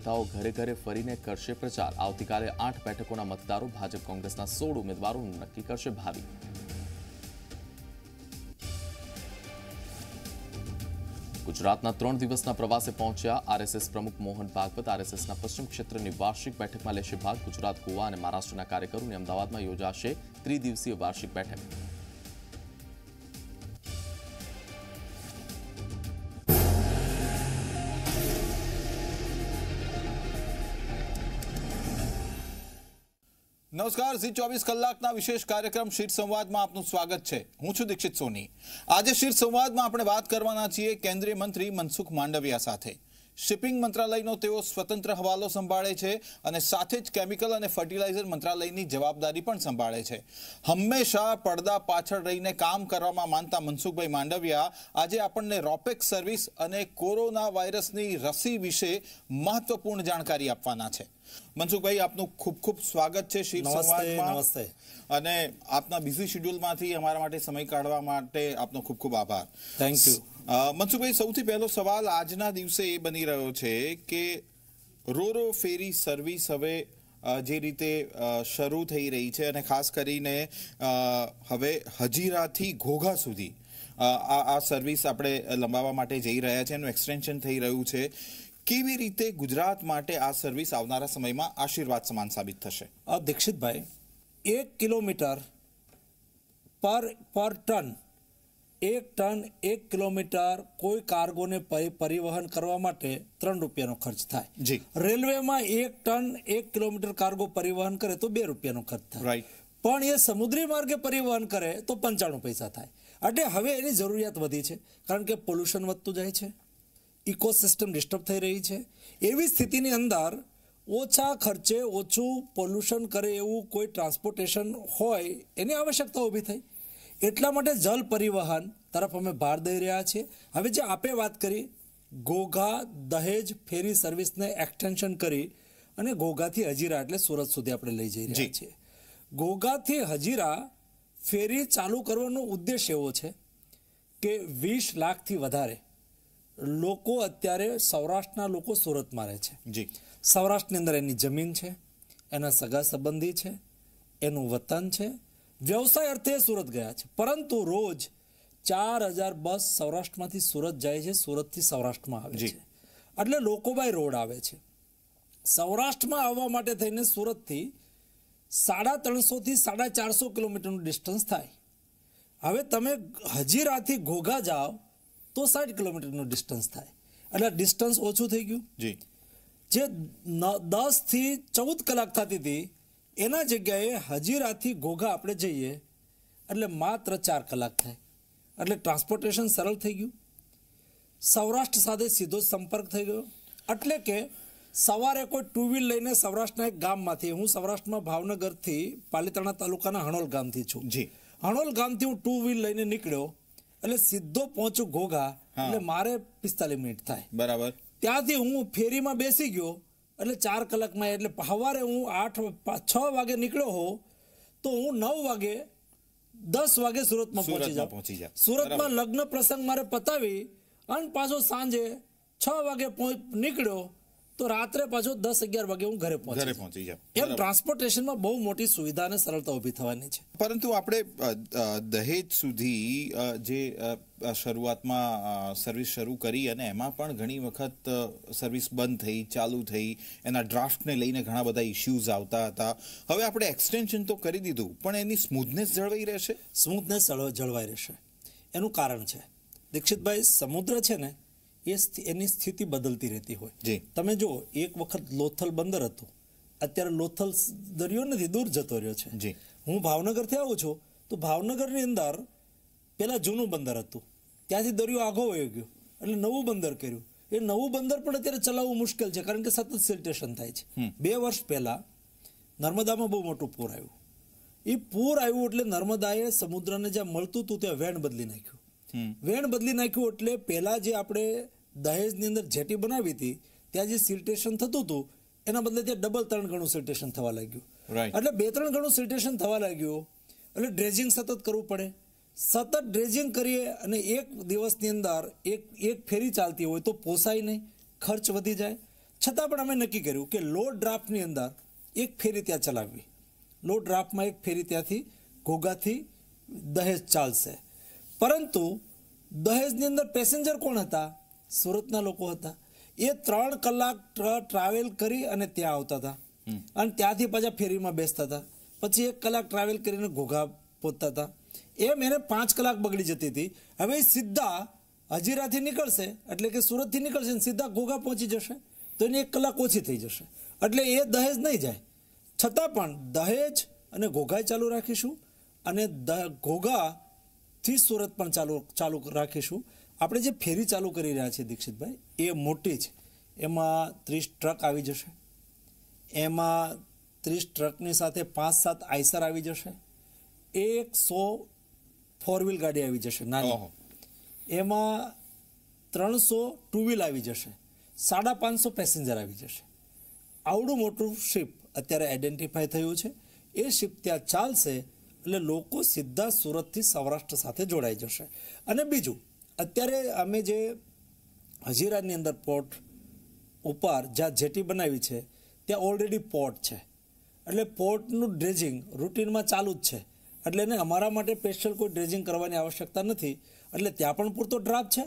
નેતાઓ ઘરે ઘરે ફરીને કરશે પ્રચાર આવતીકાલે આઠ બેઠકોના મતદારો ભાજપ કોંગ્રેસના સોળ ઉમેદવારોનું નક્કી કરશે ભાવિ ગુજરાતના ત્રણ દિવસના પ્રવાસે પહોંચ્યા આરએસએસ પ્રમુખ મોહન ભાગવત આરએસએસના પશ્ચિમ ક્ષેત્રની વાર્ષિક બેઠકમાં લેશે ભાગ ગુજરાત ગોવા અને મહારાષ્ટ્રના કાર્યકરોની અમદાવાદમાં યોજાશે ત્રિદિવસીય વાર્ષિક બેઠક નમસ્કાર ઝી ચોવીસ કલાકના વિશેષ કાર્યક્રમ શીર્ષ સંવાદમાં આપનું સ્વાગત છે હું છું દીક્ષિત સોની આજે શીર્ષ સંવાદમાં આપણે વાત કરવાના છીએ કેન્દ્રીય મંત્રી મનસુખ માંડવિયા સાથે શિપિંગ મંત્રાલયનો તેઓ સ્વતંત્ર હવાલો સંભાળે છે અને સાથે જ કેમિકલ અને ફર્ટિલાઇઝર મંત્રાલયની જવાબદારી પણ સંભાળે છે હંમેશા પડદા પાછળ રહીને કામ કરવામાં માનતા મનસુખભાઈ માંડવિયા આજે આપણને રોપેક્સ સર્વિસ અને કોરોના વાયરસની રસી વિશે મહત્વપૂર્ણ જાણકારી આપવાના છે મનસુખભાઈ આપનું ખૂબ ખૂબ સ્વાગત છે નમસ્તે અને આપના બિઝી શેડ્યુલમાંથી અમારા માટે સમય કાઢવા માટે આપનો ખૂબ ખૂબ આભાર થેન્ક યુ મનસુખભાઈ સૌથી પહેલો સવાલ આજના દિવસે એ બની રહ્યો છે કે રોરો ફેરી સર્વિસ હવે જે રીતે શરૂ થઈ રહી છે અને ખાસ કરીને હવે હજીરાથી ઘોઘા સુધી આ આ સર્વિસ આપણે લંબાવવા માટે જઈ રહ્યા છે એનું એક્સટેન્શન થઈ રહ્યું છે કેવી રીતે ગુજરાત માટે આ સર્વિસ આવનારા સમયમાં આશીર્વાદ સમાન સાબિત થશે દીક્ષિતભાઈ એક કિલોમીટર પર પર ટન એક ટન એક કિલોમીટર કોઈ કાર્ગોને પરિવહન કરવા માટે ત્રણ રૂપિયાનો ખર્ચ થાય જી રેલવેમાં એક ટન એક કિલોમીટર કાર્ગો પરિવહન કરે તો બે રૂપિયાનો ખર્ચ થાય પણ એ સમુદ્રી માર્ગે પરિવહન કરે તો પંચાણું પૈસા થાય એટલે હવે એની જરૂરિયાત વધી છે કારણ કે પોલ્યુશન વધતું જાય છે ઇકોસિસ્ટમ ડિસ્ટર્બ થઈ રહી છે એવી સ્થિતિની અંદર ઓછા ખર્ચે ઓછું પોલ્યુશન કરે એવું કોઈ ટ્રાન્સપોર્ટેશન હોય એની આવશ્યકતા ઊભી થઈ એટલા માટે જલ પરિવહન તરફ અમે ભાર દઈ રહ્યા છીએ હવે જે આપે વાત કરી ઘોઘા દહેજ ફેરી સર્વિસને એક્સટેન્શન કરી અને ઘોઘાથી હજીરા એટલે સુરત સુધી આપણે લઈ જઈ રહ્યા છીએ ઘોઘાથી હજીરા ફેરી ચાલુ કરવાનો ઉદ્દેશ એવો છે કે વીસ લાખથી વધારે લોકો અત્યારે સૌરાષ્ટ્રના લોકો સુરતમાં રહે છે જી સૌરાષ્ટ્રની અંદર એની જમીન છે એના સગા સંબંધી છે એનું વતન છે વ્યવસાય અર્થે સુરત ગયા છે પરંતુ રોજ ચાર હજાર બસ સૌરાષ્ટ્રમાંથી સુરત જાય છે સુરતથી સૌરાષ્ટ્રમાં આવે છે એટલે લોકો બાય રોડ આવે છે સૌરાષ્ટ્રમાં આવવા માટે થઈને સુરતથી સાડા ત્રણસોથી સાડા ચારસો કિલોમીટરનું ડિસ્ટન્સ થાય હવે તમે હજીરાથી ઘોઘા જાઓ તો સાઠ કિલોમીટરનું ડિસ્ટન્સ થાય એટલે ડિસ્ટન્સ ઓછું થઈ ગયું જી જે દસથી ચૌદ કલાક થતી હતી એના જગ્યાએ હજીરાથી ઘોઘા આપણે જઈએ એટલે માત્ર ચાર કલાક થાય એટલે ટ્રાન્સપોર્ટેશન સરળ થઈ ગયું સૌરાષ્ટ્ર સાથે સીધો સંપર્ક થઈ ગયો એટલે કે સવારે કોઈ ટુ વ્હીલ લઈને સૌરાષ્ટ્રના એક ગામમાંથી હું સૌરાષ્ટ્રમાં ભાવનગરથી પાલિતાણા તાલુકાના હણોલ ગામથી છું જી હણોલ ગામથી હું ટુ વ્હીલ લઈને નીકળ્યો એટલે સીધો પહોંચું ઘોઘા એટલે મારે પિસ્તાલીસ મિનિટ થાય બરાબર ત્યાંથી હું ફેરીમાં બેસી ગયો એટલે ચાર કલાકમાં એટલે સવારે હું આઠ છ વાગે નીકળ્યો હોઉં તો હું નવ વાગે દસ વાગે સુરતમાં પહોંચી જાઉં પહોંચી જાય સુરતમાં લગ્ન પ્રસંગ મારે પતાવી અને પાછો સાંજે છ વાગે નીકળ્યો તો રાત્રે પાછો દસ અગિયાર વાગે હું ઘરે ઘરે પહોંચી જાઉં એમ ટ્રાન્સપોર્ટેશનમાં બહુ મોટી સુવિધા અને સરળતા ઊભી થવાની છે પરંતુ આપણે દહેજ સુધી જે શરૂઆતમાં સર્વિસ શરૂ કરી અને એમાં પણ ઘણી વખત સર્વિસ બંધ થઈ ચાલુ થઈ એના ડ્રાફ્ટને લઈને ઘણા બધા ઇશ્યુઝ આવતા હતા હવે આપણે એક્સટેન્શન તો કરી દીધું પણ એની સ્મૂથનેસ જળવાઈ રહેશે સ્મૂથનેસ જળવાઈ રહેશે એનું કારણ છે દીક્ષિતભાઈ સમુદ્ર છે ને એ એની સ્થિતિ બદલતી રહેતી હોય તમે જો એક વખત લોથલ બંદર હતું અત્યારે લોથલ દરિયો નથી દૂર જતો રહ્યો છે હું ભાવનગરથી આવું છું તો ભાવનગરની અંદર પહેલાં જૂનું બંદર હતું ત્યાંથી દરિયો આઘો વયો ગયો એટલે નવું બંદર કર્યું એ નવું બંદર પણ અત્યારે ચલાવવું મુશ્કેલ છે કારણ કે સતત સિલ્ટેશન થાય છે બે વર્ષ પહેલાં નર્મદામાં બહુ મોટું પૂર આવ્યું એ પૂર આવ્યું એટલે નર્મદાએ સમુદ્રને જ્યાં મળતું હતું ત્યાં વેણ બદલી નાખ્યું વેણ બદલી નાખ્યું એટલે પહેલા જે આપણે દહેજની અંદર જેટી બનાવી હતી ત્યાં જે સિલ્ટેશન થતું હતું એના બદલે ત્યાં ડબલ ત્રણ ગણું સિલ્ટેશન થવા લાગ્યું એટલે બે ત્રણ ગણું સિલ્ટેશન થવા લાગ્યું એટલે ડ્રેજિંગ સતત કરવું પડે સતત ડ્રેજિંગ કરીએ અને એક દિવસની અંદર એક એક ફેરી ચાલતી હોય તો પોસાય નહીં ખર્ચ વધી જાય છતાં પણ અમે નક્કી કર્યું કે લો ડ્રાફ્ટની અંદર એક ફેરી ત્યાં ચલાવવી લો ડ્રાફ્ટમાં એક ફેરી ત્યાંથી ઘોઘાથી દહેજ ચાલશે પરંતુ દહેજની અંદર પેસેન્જર કોણ હતા સુરતના લોકો હતા એ ત્રણ કલાક ટ્રાવેલ કરી અને ત્યાં આવતા હતા અને ત્યાંથી પાછા ફેરીમાં બેસતા હતા પછી એક કલાક ટ્રાવેલ કરીને ઘોઘા પહોંચતા હતા એમ એને પાંચ કલાક બગડી જતી હતી હવે સીધા હજીરાથી નીકળશે એટલે કે સુરતથી નીકળશે ને સીધા ઘોઘા પહોંચી જશે તો એની એક કલાક ઓછી થઈ જશે એટલે એ દહેજ નહીં જાય છતાં પણ દહેજ અને ઘોઘાય ચાલુ રાખીશું અને ઘોઘા થી સુરત પણ ચાલુ ચાલુ રાખીશું આપણે જે ફેરી ચાલુ કરી રહ્યા છીએ દીક્ષિતભાઈ એ મોટી છે એમાં ત્રીસ ટ્રક આવી જશે એમાં ત્રીસ ટ્રકની સાથે પાંચ સાત આઈસર આવી જશે એકસો ફોર વ્હીલ ગાડી આવી જશે નાની એમાં ત્રણસો ટુ વ્હીલ આવી જશે સાડા પાંચસો પેસેન્જર આવી જશે આવડું મોટું શિપ અત્યારે આઈડેન્ટિફાય થયું છે એ શિપ ત્યાં ચાલશે એટલે લોકો સીધા સુરતથી સૌરાષ્ટ્ર સાથે જોડાઈ જશે અને બીજું અત્યારે અમે જે હજીરાની અંદર પોર્ટ ઉપર જ્યાં જેટી બનાવી છે ત્યાં ઓલરેડી પોર્ટ છે એટલે પોર્ટનું ડ્રેજિંગ રૂટીનમાં ચાલુ જ છે એટલે એને અમારા માટે સ્પેશિયલ કોઈ ડ્રેજિંગ કરવાની આવશ્યકતા નથી એટલે ત્યાં પણ પૂરતો ડ્રાફ્ટ છે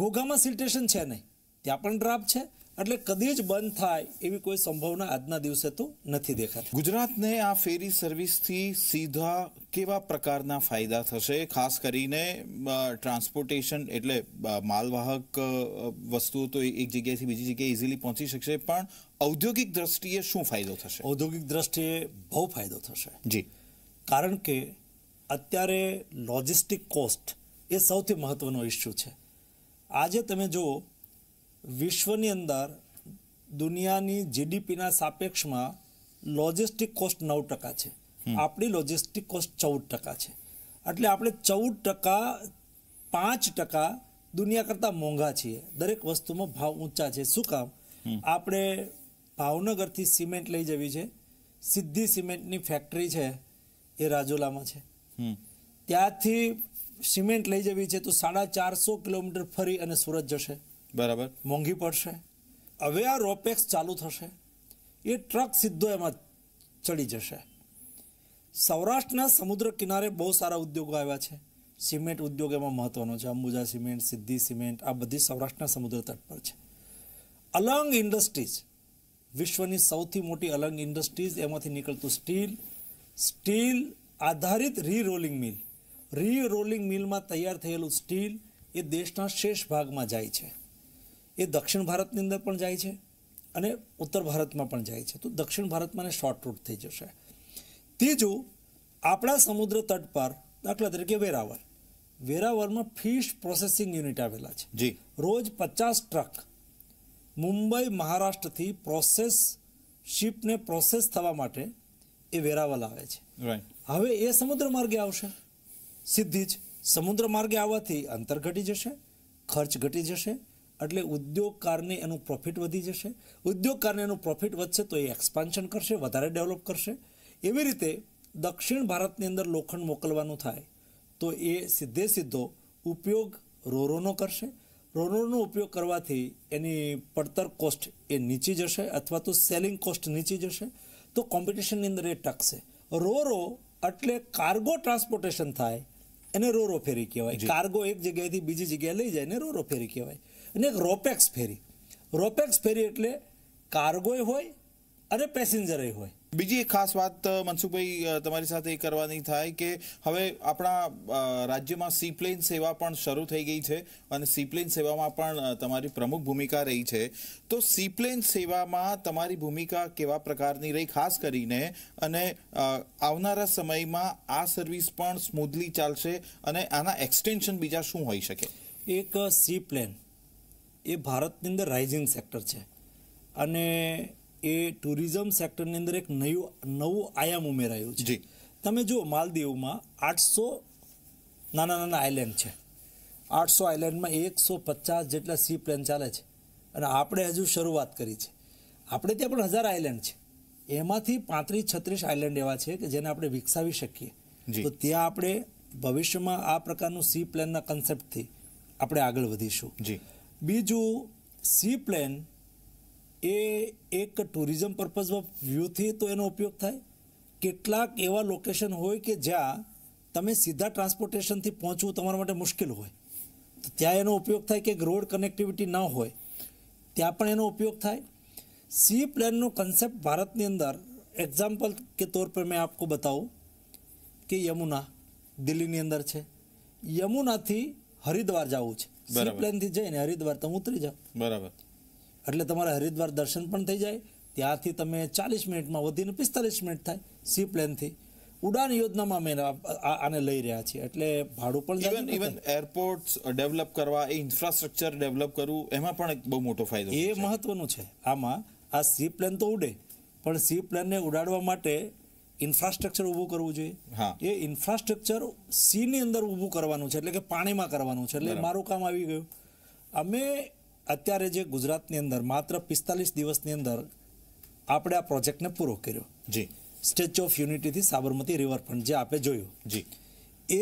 ઘોઘામાં સિલ્ટેશન છે નહીં ત્યાં પણ ડ્રાફ્ટ છે એટલે કદી જ બંધ થાય એવી કોઈ સંભાવના આજના દિવસે તો નથી દેખાતી ગુજરાતને આ ફેરી સર્વિસથી સીધા કેવા પ્રકારના ફાયદા થશે ખાસ કરીને ટ્રાન્સપોર્ટેશન એટલે માલવાહક વસ્તુઓ તો એક જગ્યાએથી બીજી જગ્યાએ ઇઝીલી પહોંચી શકશે પણ ઔદ્યોગિક દ્રષ્ટિએ શું ફાયદો થશે ઔદ્યોગિક દ્રષ્ટિએ બહુ ફાયદો થશે જી કારણ કે અત્યારે લોજિસ્ટિક કોસ્ટ એ સૌથી મહત્વનો ઇસ્યુ છે આજે તમે જુઓ વિશ્વની અંદર દુનિયાની જીડીપીના સાપેક્ષમાં લોજિસ્ટિક કોસ્ટ નવ ટકા છે આપણી લોજિસ્ટિક કોસ્ટ ચૌદ ટકા છે એટલે આપણે ચૌદ ટકા પાંચ ટકા દુનિયા કરતાં મોંઘા છીએ દરેક વસ્તુમાં ભાવ ઊંચા છે શું કામ આપણે ભાવનગરથી સિમેન્ટ લઈ જવી છે સિદ્ધિ સિમેન્ટની ફેક્ટરી છે એ રાજુલામાં છે ત્યાંથી સિમેન્ટ લઈ જવી છે તો સાડા ચારસો કિલોમીટર ફરી અને સુરત જશે બરાબર મોંઘી પડશે હવે આ રોપેક્સ ચાલુ થશે એ ટ્રક સીધો એમાં ચડી જશે સૌરાષ્ટ્રના સમુદ્ર કિનારે બહુ સારા ઉદ્યોગો આવ્યા છે સિમેન્ટ ઉદ્યોગ એમાં મહત્વનો છે અંબુજા સિમેન્ટ સિદ્ધિ સિમેન્ટ આ બધી સૌરાષ્ટ્રના સમુદ્ર તટ પર છે અલંગ ઇન્ડસ્ટ્રીઝ વિશ્વની સૌથી મોટી અલંગ ઇન્ડસ્ટ્રીઝ એમાંથી નીકળતું સ્ટીલ સ્ટીલ આધારિત રી રોલિંગ મિલ રી રોલિંગ મિલમાં તૈયાર થયેલું સ્ટીલ એ દેશના શેષ ભાગમાં જાય છે એ દક્ષિણ ભારતની અંદર પણ જાય છે અને ઉત્તર ભારતમાં પણ જાય છે તો દક્ષિણ ભારતમાં શોર્ટ રૂટ થઈ જશે ત્રીજું આપણા સમુદ્ર તટ પર દાખલા તરીકે વેરાવળ વેરાવળમાં ફિશ પ્રોસેસિંગ યુનિટ આવેલા છે જી રોજ પચાસ ટ્રક મુંબઈ મહારાષ્ટ્રથી પ્રોસેસ શિપને પ્રોસેસ થવા માટે એ વેરાવલ આવે છે હવે એ સમુદ્ર માર્ગે આવશે સીધી જ સમુદ્ર માર્ગે આવવાથી અંતર ઘટી જશે ખર્ચ ઘટી જશે એટલે ઉદ્યોગકારને એનું પ્રોફિટ વધી જશે ઉદ્યોગકારને એનું પ્રોફિટ વધશે તો એ એક્સપાન્શન કરશે વધારે ડેવલપ કરશે એવી રીતે દક્ષિણ ભારતની અંદર લોખંડ મોકલવાનું થાય તો એ સીધે સીધો ઉપયોગ રોરોનો કરશે રોરોનો ઉપયોગ કરવાથી એની પડતર કોસ્ટ એ નીચી જશે અથવા તો સેલિંગ કોસ્ટ નીચી જશે તો કોમ્પિટિશનની અંદર એ ટકશે રોરો એટલે કાર્ગો ટ્રાન્સપોર્ટેશન થાય એને રોરો ફેરી કહેવાય કાર્ગો એક જગ્યાએથી બીજી જગ્યાએ લઈ જાય ને રોરો ફેરી કહેવાય અને એક રોપેક્સ ફેરી રોપેક્સ ફેરી એટલે કાર્ગોય હોય અને પેસેન્જરય હોય બીજી એક ખાસ વાત મનસુખભાઈ તમારી સાથે એ કરવાની થાય કે હવે આપણા રાજ્યમાં સીપ્લેન સેવા પણ શરૂ થઈ ગઈ છે અને સીપ્લેન સેવામાં પણ તમારી પ્રમુખ ભૂમિકા રહી છે તો સીપ્લેન સેવામાં તમારી ભૂમિકા કેવા પ્રકારની રહી ખાસ કરીને અને આવનારા સમયમાં આ સર્વિસ પણ સ્મૂધલી ચાલશે અને આના એક્સટેન્શન બીજા શું હોઈ શકે એક સીપ્લેન એ ભારતની અંદર રાઇઝિંગ સેક્ટર છે અને એ ટુરિઝમ સેક્ટરની અંદર એક નયું નવું આયામ ઉમેરાયું છે તમે જુઓ માલદીવમાં આઠસો નાના નાના આઇલેન્ડ છે આઠસો આઇલેન્ડમાં એકસો પચાસ જેટલા સી પ્લેન ચાલે છે અને આપણે હજુ શરૂઆત કરી છે આપણે ત્યાં પણ હજાર આઇલેન્ડ છે એમાંથી પાંત્રીસ છત્રીસ આઇલેન્ડ એવા છે કે જેને આપણે વિકસાવી શકીએ તો ત્યાં આપણે ભવિષ્યમાં આ પ્રકારનું સી પ્લેનના કન્સેપ્ટથી આપણે આગળ વધીશું જી બીજું સી પ્લેન એ એક ટુરિઝમ પર્પઝમાં વ્યૂથી તો એનો ઉપયોગ થાય કેટલાક એવા લોકેશન હોય કે જ્યાં તમે સીધા ટ્રાન્સપોર્ટેશનથી પહોંચવું તમારા માટે મુશ્કેલ હોય તો ત્યાં એનો ઉપયોગ થાય કે રોડ કનેક્ટિવિટી ન હોય ત્યાં પણ એનો ઉપયોગ થાય સી પ્લેનનો કન્સેપ્ટ ભારતની અંદર એક્ઝામ્પલ કે તોર પર મેં આપકો બતાવું કે યમુના દિલ્હીની અંદર છે યમુનાથી હરિદ્વાર જવું છે સી પ્લેનથી જઈને હરિદ્વાર તમે ઉતરી જાઓ બરાબર એટલે તમારે હરિદ્વાર દર્શન પણ થઈ જાય ત્યાંથી તમે ચાલીસ મિનિટમાં વધીને પિસ્તાલીસ મિનિટ થાય સી પ્લેનથી ઉડાન યોજનામાં અમે આને લઈ રહ્યા છીએ એટલે ભાડું પણ ઇવન ઇવન એરપોર્ટ ડેવલપ કરવા એ ઇન્ફ્રાસ્ટ્રક્ચર ડેવલપ કરવું એમાં પણ એક બહુ મોટો ફાયદો એ મહત્વનું છે આમાં આ સી પ્લેન તો ઉડે પણ સી પ્લેનને ઉડાડવા માટે ઇન્ફ્રાસ્ટ્રક્ચર ઊભું કરવું જોઈએ એ ઇન્ફ્રાસ્ટ્રક્ચર સીની અંદર ઊભું કરવાનું છે એટલે કે પાણીમાં કરવાનું છે એટલે મારું કામ આવી ગયું અમે અત્યારે જે ગુજરાતની અંદર માત્ર પિસ્તાલીસ દિવસની અંદર આપણે આ પ્રોજેક્ટને પૂરો કર્યો જી સ્ટેચ્યુ ઓફ યુનિટીથી સાબરમતી રિવરફ્રન્ટ જે આપે જોયું જી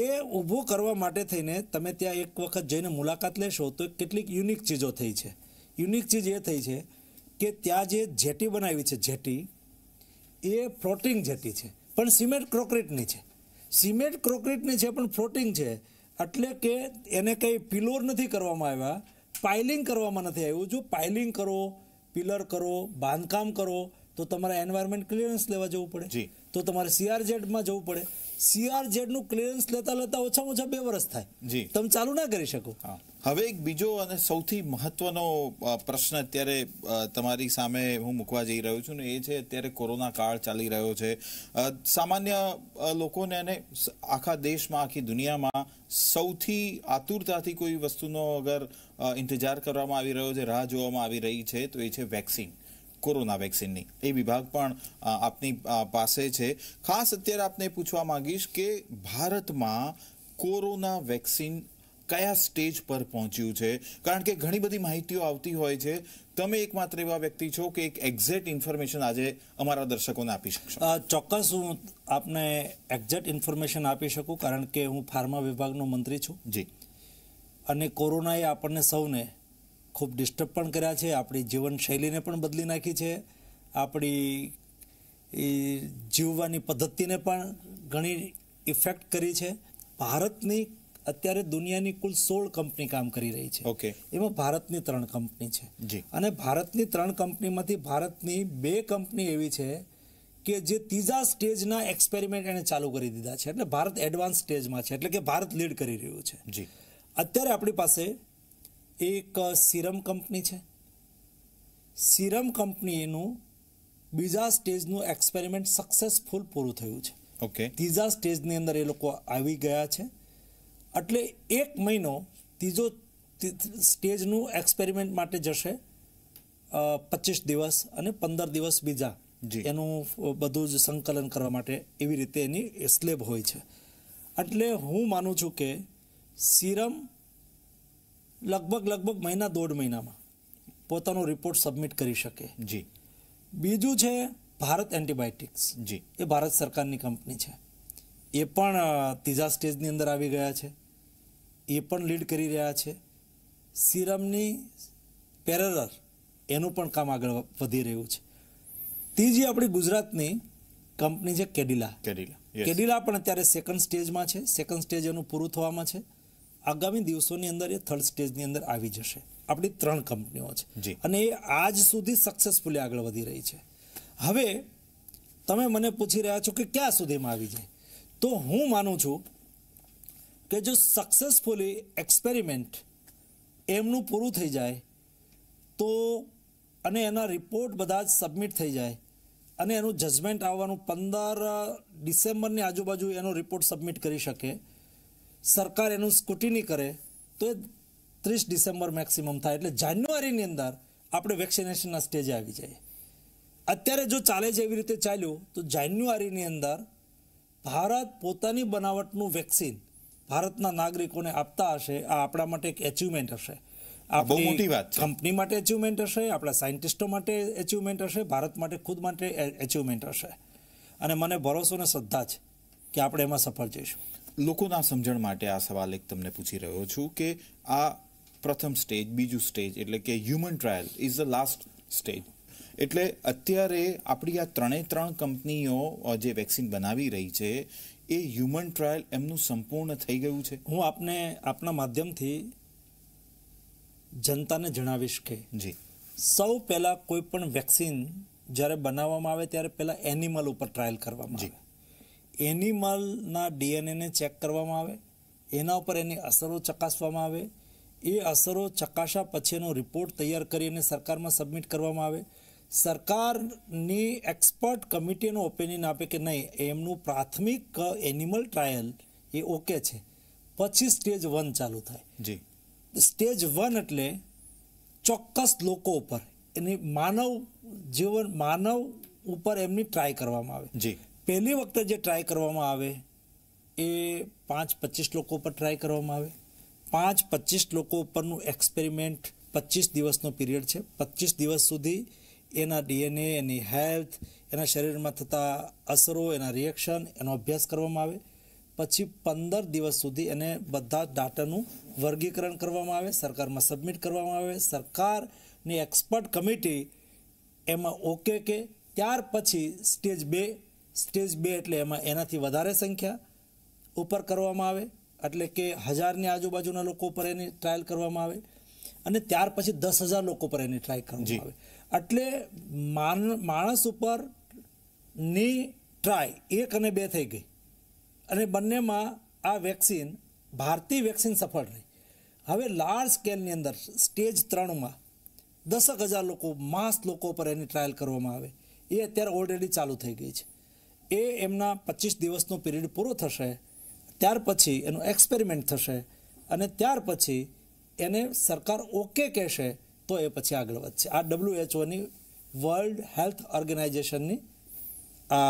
એ ઊભો કરવા માટે થઈને તમે ત્યાં એક વખત જઈને મુલાકાત લેશો તો કેટલીક યુનિક ચીજો થઈ છે યુનિક ચીજ એ થઈ છે કે ત્યાં જે જેટી બનાવી છે જેટી એ ફ્લોટિંગ જેટી છે પણ સિમેન્ટ કોન્ક્રીટની છે સિમેન્ટ કોન્ક્રીટની છે પણ ફ્લોટિંગ છે એટલે કે એને કંઈ પિલોર નથી કરવામાં આવ્યા પાઇલિંગ કરવામાં નથી આવ્યું જો પાઇલિંગ કરો પિલર કરો બાંધકામ કરો તો તમારે એન્વાયરમેન્ટ ક્લિયરન્સ લેવા જવું પડે તો તમારે સીઆરઝેડમાં જવું પડે સીઆરઝેડનું ક્લિયરન્સ લેતા લેતા ઓછામાં ઓછા બે વર્ષ થાય તમે ચાલુ ના કરી શકો હવે એક બીજો અને સૌથી મહત્વનો પ્રશ્ન અત્યારે તમારી સામે હું મૂકવા જઈ રહ્યો છું ને એ છે અત્યારે કોરોના કાળ ચાલી રહ્યો છે સામાન્ય લોકોને અને આખા દેશમાં આખી દુનિયામાં સૌથી આતુરતાથી કોઈ વસ્તુનો અગર ઇંતજાર કરવામાં આવી રહ્યો છે રાહ જોવામાં આવી રહી છે તો એ છે વેક્સિન કોરોના વેક્સિનની એ વિભાગ પણ આપની પાસે છે ખાસ અત્યારે આપને પૂછવા માંગીશ કે ભારતમાં કોરોના વેક્સિન કયા સ્ટેજ પર પહોંચ્યું છે કારણ કે ઘણી બધી માહિતીઓ આવતી હોય છે તમે એકમાત્ર એવા વ્યક્તિ છો કે એક એક્ઝેક્ટ ઇન્ફોર્મેશન આજે અમારા દર્શકોને આપી શકશો ચોક્કસ હું આપને એક્ઝેક્ટ ઇન્ફોર્મેશન આપી શકું કારણ કે હું ફાર્મા વિભાગનો મંત્રી છું જી અને કોરોનાએ આપણને સૌને ખૂબ ડિસ્ટર્બ પણ કર્યા છે આપણી જીવનશૈલીને પણ બદલી નાખી છે આપણી જીવવાની પદ્ધતિને પણ ઘણી ઇફેક્ટ કરી છે ભારતની અત્યારે દુનિયાની કુલ સોળ કંપની કામ કરી રહી છે ઓકે એમાં ભારતની ત્રણ કંપની છે અને ભારતની ત્રણ કંપનીમાંથી ભારતની બે કંપની એવી છે કે જે ત્રીજા સ્ટેજના એક્સપેરિમેન્ટ એણે ચાલુ કરી દીધા છે એટલે ભારત એડવાન્સ સ્ટેજમાં છે એટલે કે ભારત લીડ કરી રહ્યું છે જી અત્યારે આપણી પાસે એક સિરમ કંપની છે સિરમ કંપનીનું બીજા સ્ટેજનું એક્સપેરિમેન્ટ સક્સેસફુલ પૂરું થયું છે ઓકે ત્રીજા સ્ટેજની અંદર એ લોકો આવી ગયા છે એટલે એક મહિનો ત્રીજો સ્ટેજનું એક્સપેરિમેન્ટ માટે જશે પચીસ દિવસ અને પંદર દિવસ બીજા એનું બધું જ સંકલન કરવા માટે એવી રીતે એની સ્લેબ હોય છે એટલે હું માનું છું કે સિરમ લગભગ લગભગ મહિના દોઢ મહિનામાં પોતાનો રિપોર્ટ સબમિટ કરી શકે જી બીજું છે ભારત એન્ટીબાયોટિક્સ જી એ ભારત સરકારની કંપની છે એ પણ ત્રીજા સ્ટેજની અંદર આવી ગયા છે એ પણ લીડ કરી રહ્યા છે સિરમની પેરેલર એનું પણ કામ આગળ વધી રહ્યું છે ત્રીજી આપણી ગુજરાતની કંપની છે કેડિલા કેડિલા કેડિલા પણ અત્યારે સેકન્ડ સ્ટેજમાં છે સેકન્ડ સ્ટેજ એનું પૂરું થવામાં છે આગામી દિવસોની અંદર એ થર્ડ સ્ટેજની અંદર આવી જશે આપણી ત્રણ કંપનીઓ છે અને એ આજ સુધી સક્સેસફુલી આગળ વધી રહી છે હવે તમે મને પૂછી રહ્યા છો કે ક્યાં સુધીમાં આવી જાય તો હું માનું છું કે જો સક્સેસફુલી એક્સપેરિમેન્ટ એમનું પૂરું થઈ જાય તો અને એના રિપોર્ટ બધા જ સબમિટ થઈ જાય અને એનું જજમેન્ટ આવવાનું પંદર ડિસેમ્બરની આજુબાજુ એનો રિપોર્ટ સબમિટ કરી શકે સરકાર એનું સ્કૂટીની કરે તો એ ત્રીસ ડિસેમ્બર મેક્સિમમ થાય એટલે જાન્યુઆરીની અંદર આપણે વેક્સિનેશનના સ્ટેજે આવી જઈએ અત્યારે જો ચાલે છે એવી રીતે ચાલ્યું તો જાન્યુઆરીની અંદર ભારત પોતાની બનાવટનું વેક્સિન ભારતના નાગરિકોને આપતા હશે આ આપણા માટે એક એચિવમેન્ટ હશે બહુ મોટી વાત કંપની માટે એચિવમેન્ટ હશે આપણા સાયન્ટિસ્ટો માટે એચિવમેન્ટ હશે ભારત માટે ખુદ માટે એચિવમેન્ટ હશે અને મને ભરોસો ને શ્રદ્ધા છે કે આપણે એમાં સફળ જઈશું લોકોના સમજણ માટે આ સવાલ એક તમને પૂછી રહ્યો છું કે આ પ્રથમ સ્ટેજ બીજું સ્ટેજ એટલે કે human trial is the last stage એટલે અત્યારે આપણી આ ત્રણે ત્રણ કંપનીઓ જે વેક્સિન બનાવી રહી છે એ હ્યુમન ટ્રાયલ એમનું સંપૂર્ણ થઈ ગયું છે હું આપને આપના માધ્યમથી જનતાને જણાવીશ કે જી સૌ પહેલાં કોઈ પણ વેક્સિન જ્યારે બનાવવામાં આવે ત્યારે પહેલાં એનિમલ ઉપર ટ્રાયલ કરવામાં આવે એનિમલના ડીએનએને ચેક કરવામાં આવે એના ઉપર એની અસરો ચકાસવામાં આવે એ અસરો ચકાસા પછી એનો રિપોર્ટ તૈયાર કરીને સરકારમાં સબમિટ કરવામાં આવે સરકારની એક્સપર્ટ કમિટીનું ઓપિનિયન આપે કે નહીં એમનું પ્રાથમિક એનિમલ ટ્રાયલ એ ઓકે છે પછી સ્ટેજ વન ચાલુ થાય જી સ્ટેજ વન એટલે ચોક્કસ લોકો ઉપર એની માનવ જીવન માનવ ઉપર એમની ટ્રાય કરવામાં આવે જી પહેલી વખતે જે ટ્રાય કરવામાં આવે એ પાંચ પચીસ લોકો ઉપર ટ્રાય કરવામાં આવે પાંચ પચીસ લોકો ઉપરનું એક્સપેરિમેન્ટ પચીસ દિવસનો પીરિયડ છે પચીસ દિવસ સુધી એના ડીએનએ એની હેલ્થ એના શરીરમાં થતા અસરો એના રિએક્શન એનો અભ્યાસ કરવામાં આવે પછી પંદર દિવસ સુધી એને બધા ડાટાનું વર્ગીકરણ કરવામાં આવે સરકારમાં સબમિટ કરવામાં આવે સરકારની એક્સપર્ટ કમિટી એમાં ઓકે કે ત્યાર પછી સ્ટેજ બે સ્ટેજ બે એટલે એમાં એનાથી વધારે સંખ્યા ઉપર કરવામાં આવે એટલે કે હજારની આજુબાજુના લોકો ઉપર એની ટ્રાયલ કરવામાં આવે અને ત્યાર પછી દસ હજાર લોકો પર એની ટ્રાય કરવામાં આવે એટલે માન માણસ ઉપર ની ટ્રાય એક અને બે થઈ ગઈ અને બંનેમાં આ વેક્સિન ભારતીય વેક્સિન સફળ રહી હવે લાર્જ સ્કેલની અંદર સ્ટેજ ત્રણમાં દસક હજાર લોકો માસ લોકો પર એની ટ્રાયલ કરવામાં આવે એ અત્યારે ઓલરેડી ચાલુ થઈ ગઈ છે એ એમના પચીસ દિવસનો પિરિયડ પૂરો થશે ત્યાર પછી એનું એક્સપેરિમેન્ટ થશે અને ત્યાર પછી એને સરકાર ઓકે કહેશે તો એ પછી આગળ વધશે આ ડબ્લ્યુએચઓની વર્લ્ડ હેલ્થ ઓર્ગેનાઇઝેશનની આ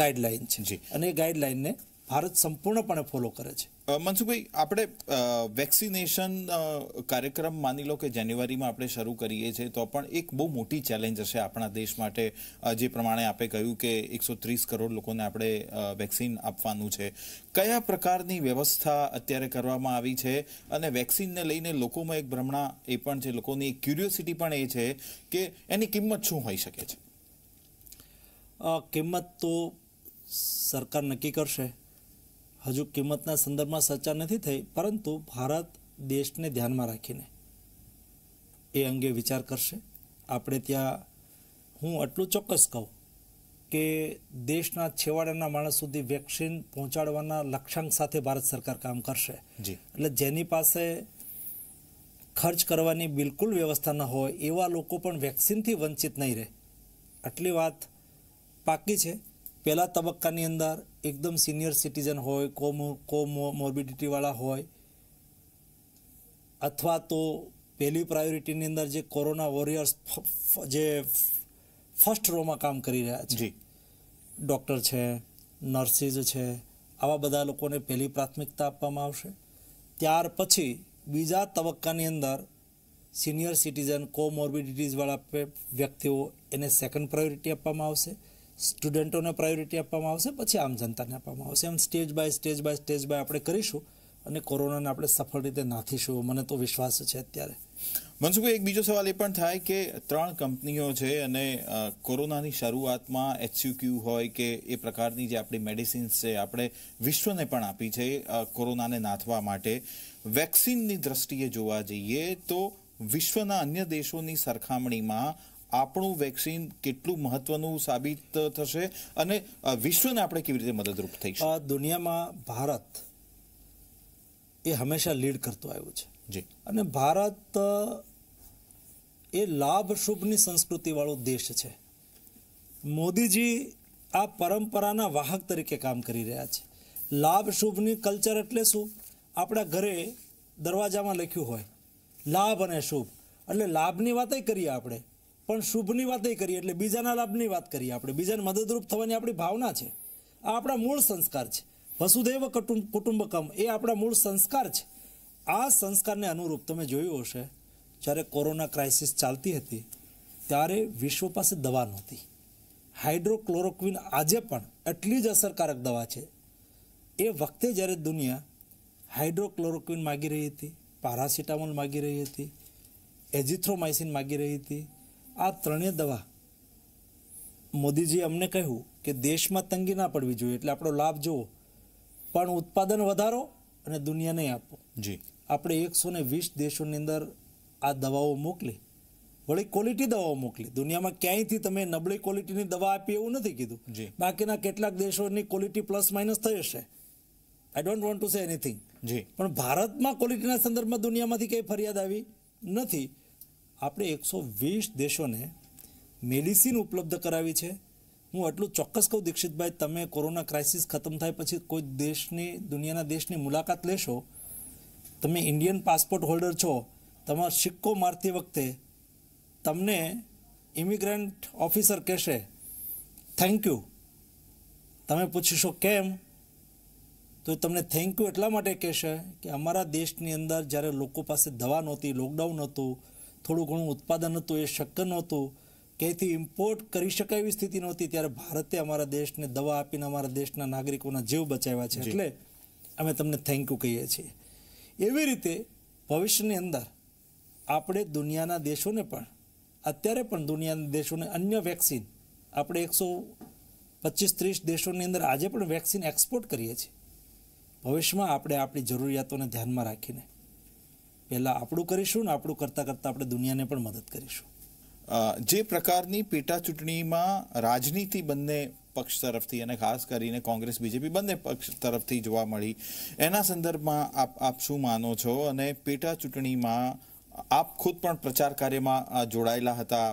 ગાઈડલાઈન છે અને એ ગાઈડલાઈનને ભારત સંપૂર્ણપણે ફોલો કરે છે મનસુખભાઈ આપણે વેક્સિનેશન કાર્યક્રમ માની લો કે જાન્યુઆરીમાં આપણે શરૂ કરીએ છીએ તો પણ એક બહુ મોટી ચેલેન્જ હશે આપણા દેશ માટે જે પ્રમાણે આપે કહ્યું કે એકસો ત્રીસ કરોડ લોકોને આપણે વેક્સિન આપવાનું છે કયા પ્રકારની વ્યવસ્થા અત્યારે કરવામાં આવી છે અને વેક્સિનને લઈને લોકોમાં એક ભ્રમણા એ પણ છે લોકોની એક ક્યુરિયોસિટી પણ એ છે કે એની કિંમત શું હોઈ શકે છે કિંમત તો સરકાર નક્કી કરશે હજુ કિંમતના સંદર્ભમાં ચર્ચા નથી થઈ પરંતુ ભારત દેશને ધ્યાનમાં રાખીને એ અંગે વિચાર કરશે આપણે ત્યાં હું આટલું ચોક્કસ કહું કે દેશના છેવાડાના માણસ સુધી વેક્સિન પહોંચાડવાના લક્ષ્યાંક સાથે ભારત સરકાર કામ કરશે એટલે જેની પાસે ખર્ચ કરવાની બિલકુલ વ્યવસ્થા ન હોય એવા લોકો પણ વેક્સિનથી વંચિત નહીં રહે આટલી વાત પાકી છે પહેલા તબક્કાની અંદર એકદમ સિનિયર સિટીઝન હોય કોમો કોમો મોર્બિડિટીવાળા હોય અથવા તો પહેલી પ્રાયોરિટીની અંદર જે કોરોના વોરિયર્સ જે ફર્સ્ટ રોમાં કામ કરી રહ્યા છે ડૉક્ટર છે નર્સિસ છે આવા બધા લોકોને પહેલી પ્રાથમિકતા આપવામાં આવશે ત્યાર પછી બીજા તબક્કાની અંદર સિનિયર સિટીઝન કોમોર્બિડિટીઝવાળા વ્યક્તિઓ એને સેકન્ડ પ્રાયોરિટી આપવામાં આવશે સ્ટુડન્ટોને પ્રાયોરિટી આપવામાં આવશે પછી આમ જનતાને આપવામાં આવશે આમ stage by stage by stage by આપણે કરીશું અને કોરોનાને આપણે સફળ રીતે નાથીશું મને તો વિશ્વાસ છે અત્યારે મનસુખભાઈ એક બીજો સવાલ એ પણ થાય કે ત્રણ કંપનીઓ છે અને કોરોનાની શરૂઆતમાં એચસીક્યુ હોય કે એ પ્રકારની જે આપણી મેડિસિન્સ છે આપણે વિશ્વને પણ આપી છે કોરોનાને નાથવા માટે વેક્સિનની દ્રષ્ટિએ જોવા જઈએ તો વિશ્વના અન્ય દેશોની સરખામણીમાં આપણું વેક્સિન કેટલું મહત્વનું સાબિત થશે અને વિશ્વને આપણે કેવી રીતે મદદરૂપ થઈ આ દુનિયામાં ભારત એ હંમેશા લીડ કરતો આવ્યો છે જી અને ભારત એ લાભ શુભની સંસ્કૃતિવાળો દેશ છે મોદીજી આ પરંપરાના વાહક તરીકે કામ કરી રહ્યા છે લાભ શુભની કલ્ચર એટલે શું આપણા ઘરે દરવાજામાં લખ્યું હોય લાભ અને શુભ એટલે લાભની વાતય કરીએ આપણે પણ શુભની વાત નહીં કરીએ એટલે બીજાના લાભની વાત કરીએ આપણે બીજાને મદદરૂપ થવાની આપણી ભાવના છે આ આપણા મૂળ સંસ્કાર છે વસુદૈવ કુટુંબ કુટુંબકમ એ આપણા મૂળ સંસ્કાર છે આ સંસ્કારને અનુરૂપ તમે જોયું હશે જ્યારે કોરોના ક્રાઇસિસ ચાલતી હતી ત્યારે વિશ્વ પાસે દવા નહોતી હાઇડ્રોક્લોરોક્વિન આજે પણ એટલી જ અસરકારક દવા છે એ વખતે જ્યારે દુનિયા હાઇડ્રોક્લોરોક્વિન માગી રહી હતી પારાસિટામોલ માગી રહી હતી એજિથ્રોમાઇસિન માગી રહી હતી આ ત્રણેય દવા મોદીજી અમને કહ્યું કે દેશમાં તંગી ના પડવી જોઈએ એટલે આપણો લાભ જોવો પણ ઉત્પાદન વધારો અને દુનિયા નહીં આપો જી આપણે એકસો ને વીસ દેશોની અંદર આ દવાઓ મોકલી વળી ક્વોલિટી દવાઓ મોકલી દુનિયામાં ક્યાંયથી તમે નબળી ક્વોલિટીની દવા આપી એવું નથી કીધું બાકીના કેટલાક દેશોની ક્વોલિટી પ્લસ માઇનસ થઈ હશે I don't want to say anything જી પણ ભારતમાં ક્વોલિટીના સંદર્ભમાં દુનિયામાંથી કંઈ ફરિયાદ આવી નથી આપણે એકસો વીસ દેશોને મેડિસિન ઉપલબ્ધ કરાવી છે હું એટલું ચોક્કસ કહું દીક્ષિતભાઈ તમે કોરોના ક્રાઇસિસ ખતમ થાય પછી કોઈ દેશની દુનિયાના દેશની મુલાકાત લેશો તમે ઇન્ડિયન પાસપોર્ટ હોલ્ડર છો તમારો સિક્કો મારતી વખતે તમને ઇમિગ્રન્ટ ઓફિસર કહેશે થેન્ક યુ તમે પૂછીશો કેમ તો તમને થેન્ક યુ એટલા માટે કહેશે કે અમારા દેશની અંદર જ્યારે લોકો પાસે દવા નહોતી લોકડાઉન હતું થોડું ઘણું ઉત્પાદન હતું એ શક્ય નહોતું ક્યાંયથી ઇમ્પોર્ટ કરી શકાય એવી સ્થિતિ નહોતી ત્યારે ભારતે અમારા દેશને દવા આપીને અમારા દેશના નાગરિકોના જીવ બચાવ્યા છે એટલે અમે તમને થેન્ક યુ કહીએ છીએ એવી રીતે ભવિષ્યની અંદર આપણે દુનિયાના દેશોને પણ અત્યારે પણ દુનિયાના દેશોને અન્ય વેક્સિન આપણે એકસો પચીસ ત્રીસ દેશોની અંદર આજે પણ વેક્સિન એક્સપોર્ટ કરીએ છીએ ભવિષ્યમાં આપણે આપણી જરૂરિયાતોને ધ્યાનમાં રાખીને પહેલાં આપણું કરીશું ને આપણું કરતાં કરતાં આપણે દુનિયાને પણ મદદ કરીશું જે પ્રકારની પેટા ચૂંટણીમાં રાજનીતિ બંને પક્ષ તરફથી અને ખાસ કરીને કોંગ્રેસ બીજેપી બંને પક્ષ તરફથી જોવા મળી એના સંદર્ભમાં આપ આપ શું માનો છો અને પેટા ચૂંટણીમાં આપ ખુદ પણ પ્રચાર કાર્યમાં જોડાયેલા હતા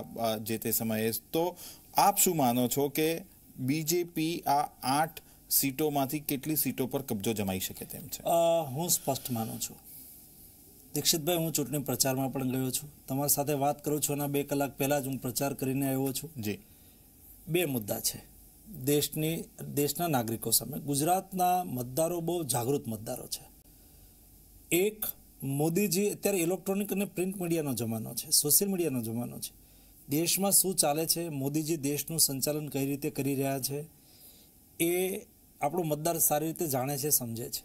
જે તે સમયે તો આપ શું માનો છો કે બીજેપી આ આઠ સીટોમાંથી કેટલી સીટો પર કબજો જમાઈ શકે તેમ છે હું સ્પષ્ટ માનું છું દીક્ષિતભાઈ હું ચૂંટણી પ્રચારમાં પણ ગયો છું તમારી સાથે વાત કરું છું અને બે કલાક પહેલાં જ હું પ્રચાર કરીને આવ્યો છું જી બે મુદ્દા છે દેશની દેશના નાગરિકો સામે ગુજરાતના મતદારો બહુ જાગૃત મતદારો છે એક મોદીજી અત્યારે ઇલેક્ટ્રોનિક અને પ્રિન્ટ મીડિયાનો જમાનો છે સોશિયલ મીડિયાનો જમાનો છે દેશમાં શું ચાલે છે મોદીજી દેશનું સંચાલન કઈ રીતે કરી રહ્યા છે એ આપણો મતદાર સારી રીતે જાણે છે સમજે છે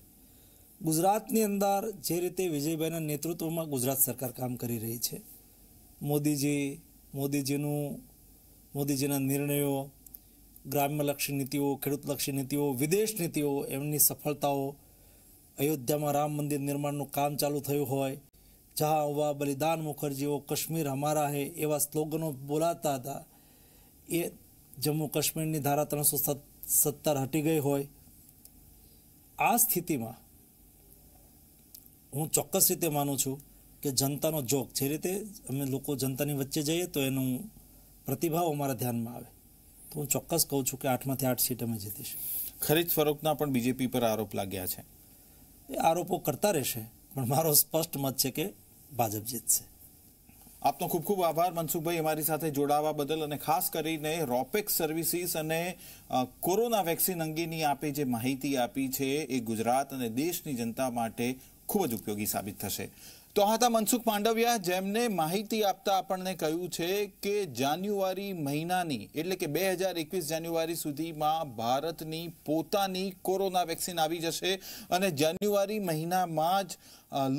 ગુજરાતની અંદર જે રીતે વિજયભાઈના નેતૃત્વમાં ગુજરાત સરકાર કામ કરી રહી છે મોદીજી મોદીજીનું મોદીજીના નિર્ણયો ગ્રામ્યલક્ષી નીતિઓ ખેડૂતલક્ષી નીતિઓ વિદેશ નીતિઓ એમની સફળતાઓ અયોધ્યામાં રામ મંદિર નિર્માણનું કામ ચાલુ થયું હોય જહા હવા બલિદાન મુખર્જીઓ કશ્મીર અમારા હે એવા સ્લોગનો બોલાતા હતા એ જમ્મુ કાશ્મીરની ધારા ત્રણસો સત્તર હટી ગઈ હોય આ સ્થિતિમાં હું ચોક્કસ રીતે માનું છું કે જનતાનો જોક જે રીતે અમે લોકો જનતાની વચ્ચે જઈએ તો એનું પ્રતિભાવ અમારા ધ્યાનમાં આવે તો હું ચોક્કસ કહું છું કે આઠમાંથી આઠ સીટ અમે જીતીશું ખરીદ ફરોખના પણ બીજેપી પર આરોપ લાગ્યા છે એ આરોપો કરતા રહેશે પણ મારો સ્પષ્ટ મત છે કે ભાજપ જીતશે આપનો ખૂબ ખૂબ આભાર મનસુખભાઈ અમારી સાથે જોડાવા બદલ અને ખાસ કરીને રોપેક્સ સર્વિસીસ અને કોરોના વેક્સિન અંગેની આપે જે માહિતી આપી છે એ ગુજરાત અને દેશની જનતા માટે ખૂબ જ ઉપયોગી સાબિત થશે તો હતા મનસુખ પાંડવિયા જેમને માહિતી આપતા આપણને કહ્યું છે કે જાન્યુઆરી મહિનાની એટલે કે બે હજાર એકવીસ જાન્યુઆરી સુધીમાં ભારતની પોતાની કોરોના વેક્સિન આવી જશે અને જાન્યુઆરી મહિનામાં જ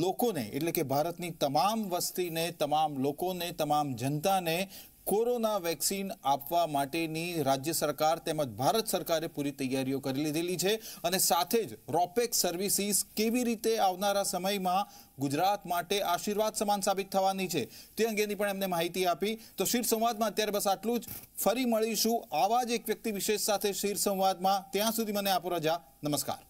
લોકોને એટલે કે ભારતની તમામ વસ્તીને તમામ લોકોને તમામ જનતાને કોરોના વેક્સિન આપવા માટેની રાજ્ય સરકાર તેમજ ભારત સરકારે પૂરી તૈયારીઓ કરી લીધેલી છે અને સાથે જ રોપેક્સ સર્વિસીસ કેવી રીતે આવનારા સમયમાં ગુજરાત માટે આશીર્વાદ સમાન સાબિત થવાની છે તે અંગેની પણ એમને માહિતી આપી તો શીર સંવાદમાં અત્યારે બસ આટલું જ ફરી મળીશું આવા જ એક વ્યક્તિ વિશેષ સાથે શીર સંવાદમાં ત્યાં સુધી મને આપો રજા નમસ્કાર